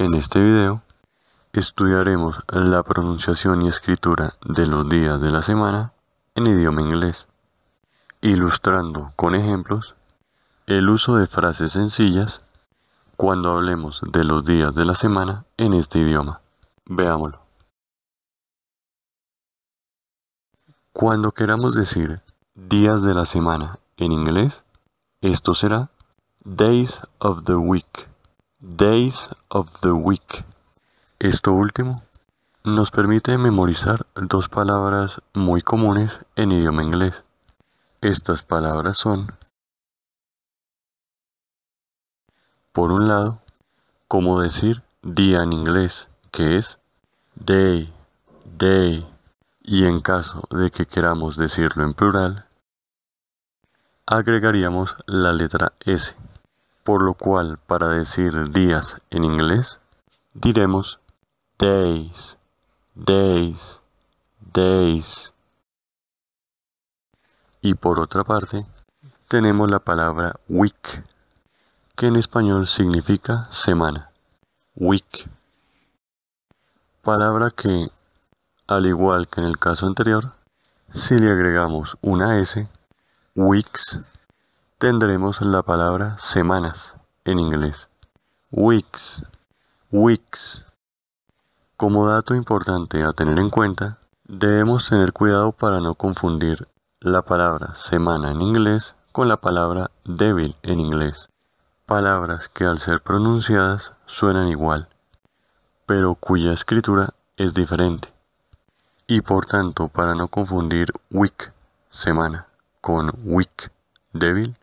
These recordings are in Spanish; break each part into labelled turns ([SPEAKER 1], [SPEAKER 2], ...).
[SPEAKER 1] En este video estudiaremos la pronunciación y escritura de los días de la semana en idioma inglés, ilustrando con ejemplos el uso de frases sencillas cuando hablemos de los días de la semana en este idioma. Veámoslo. Cuando queramos decir días de la semana en inglés, esto será days of the week. Days of the Week. Esto último nos permite memorizar dos palabras muy comunes en idioma inglés. Estas palabras son, por un lado, como decir día en inglés, que es day, day, y en caso de que queramos decirlo en plural, agregaríamos la letra S por lo cual para decir días en inglés diremos days, days, days. Y por otra parte, tenemos la palabra week, que en español significa semana. Week. Palabra que, al igual que en el caso anterior, si le agregamos una S, weeks tendremos la palabra semanas en inglés. Weeks. Weeks. Como dato importante a tener en cuenta, debemos tener cuidado para no confundir la palabra semana en inglés con la palabra débil en inglés. Palabras que al ser pronunciadas suenan igual, pero cuya escritura es diferente. Y por tanto, para no confundir week, semana, con week, débil,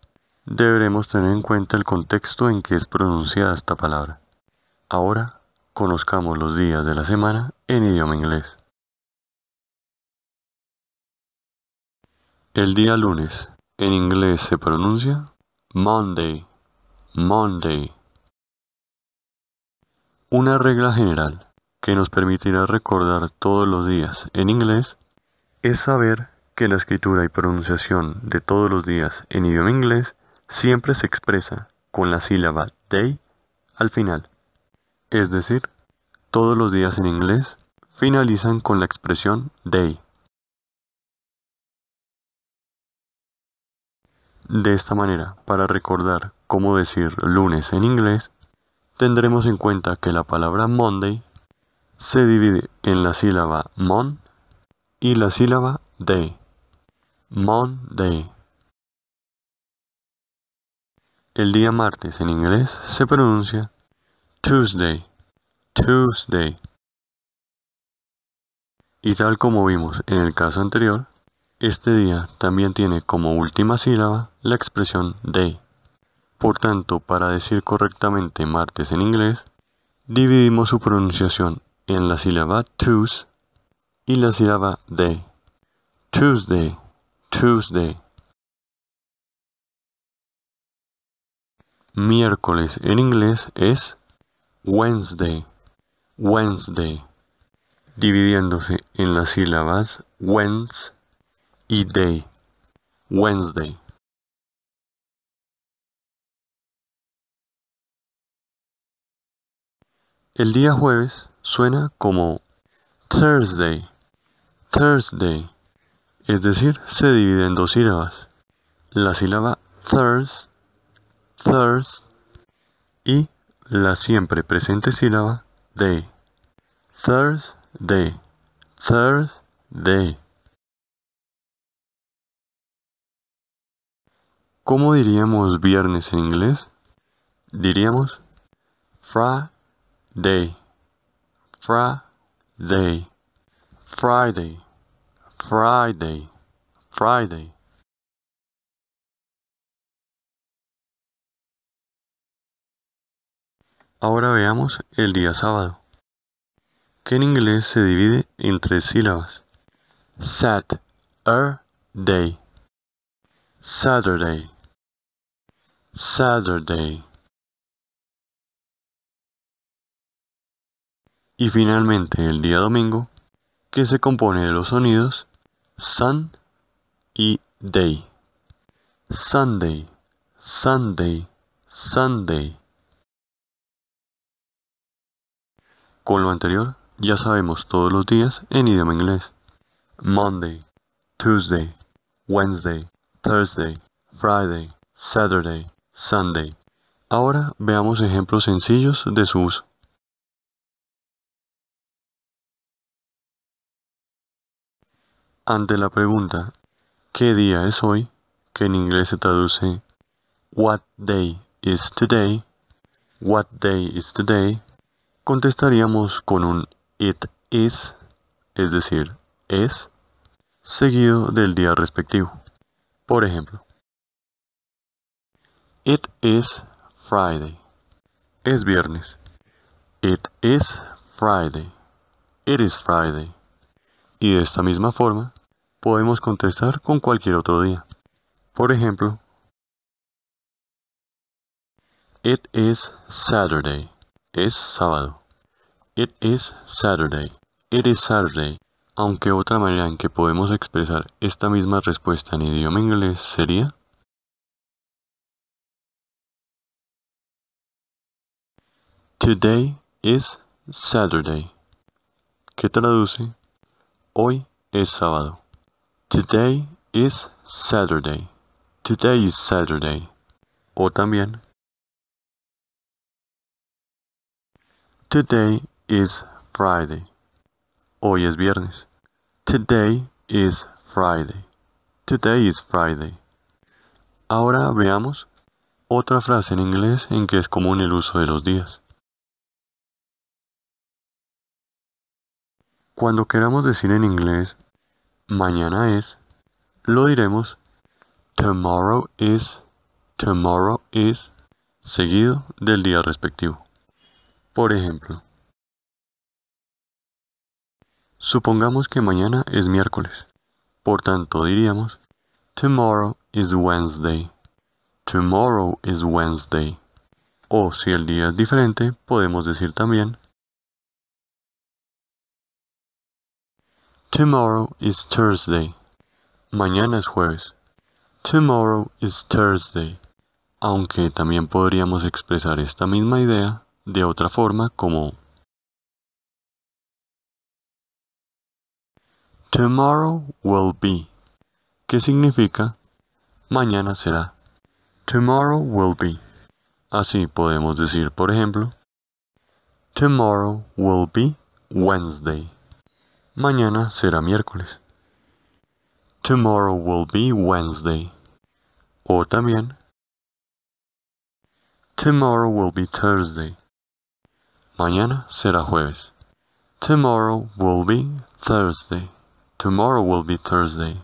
[SPEAKER 1] Deberemos tener en cuenta el contexto en que es pronunciada esta palabra. Ahora, conozcamos los días de la semana en idioma inglés. El día lunes en inglés se pronuncia Monday, Monday. Una regla general que nos permitirá recordar todos los días en inglés es saber que la escritura y pronunciación de todos los días en idioma inglés siempre se expresa con la sílaba day al final. Es decir, todos los días en inglés finalizan con la expresión day. De esta manera, para recordar cómo decir lunes en inglés, tendremos en cuenta que la palabra Monday se divide en la sílaba mon y la sílaba day. Monday. El día martes en inglés se pronuncia Tuesday, Tuesday. Y tal como vimos en el caso anterior, este día también tiene como última sílaba la expresión day. Por tanto, para decir correctamente martes en inglés, dividimos su pronunciación en la sílaba Tues y la sílaba day. Tuesday, Tuesday. Miércoles en inglés es Wednesday, Wednesday, dividiéndose en las sílabas Wednes y day, Wednesday. El día jueves suena como Thursday, Thursday, es decir, se divide en dos sílabas. La sílaba Thursday thirst y la siempre presente sílaba day. Thursday, Thursday. ¿Cómo diríamos viernes en inglés? Diríamos Friday, Friday, Friday, Friday, Friday. Ahora veamos el día sábado, que en inglés se divide en tres sílabas. Sat, er-, day. Saturday. Saturday. Y finalmente el día domingo, que se compone de los sonidos sun y day. Sunday, Sunday, Sunday. Con lo anterior, ya sabemos todos los días en idioma inglés. Monday, Tuesday, Wednesday, Thursday, Friday, Saturday, Sunday. Ahora veamos ejemplos sencillos de su uso. Ante la pregunta ¿Qué día es hoy? que en inglés se traduce What day is today? What day is today? contestaríamos con un it is, es decir, es, seguido del día respectivo. Por ejemplo, It is Friday. Es viernes. It is Friday. It is Friday. Y de esta misma forma, podemos contestar con cualquier otro día. Por ejemplo, It is Saturday. Es sábado. It is Saturday. It is Saturday. Aunque otra manera en que podemos expresar esta misma respuesta en idioma inglés sería Today is Saturday, ¿Qué traduce Hoy es sábado. Today is Saturday. Today is Saturday. O también Today is Friday. Hoy es viernes. Today is Friday. Today is Friday. Ahora veamos otra frase en inglés en que es común el uso de los días. Cuando queramos decir en inglés mañana es, lo diremos tomorrow is, tomorrow is, seguido del día respectivo. Por ejemplo, supongamos que mañana es miércoles. Por tanto, diríamos, Tomorrow is Wednesday. Tomorrow is Wednesday. O si el día es diferente, podemos decir también Tomorrow is Thursday. Mañana es jueves. Tomorrow is Thursday. Aunque también podríamos expresar esta misma idea de otra forma como Tomorrow will be, qué significa mañana será. Tomorrow will be. Así podemos decir, por ejemplo, Tomorrow will be Wednesday. Mañana será miércoles. Tomorrow will be Wednesday. O también, Tomorrow will be Thursday. Mañana será jueves. Tomorrow will be Thursday. Tomorrow will be Thursday.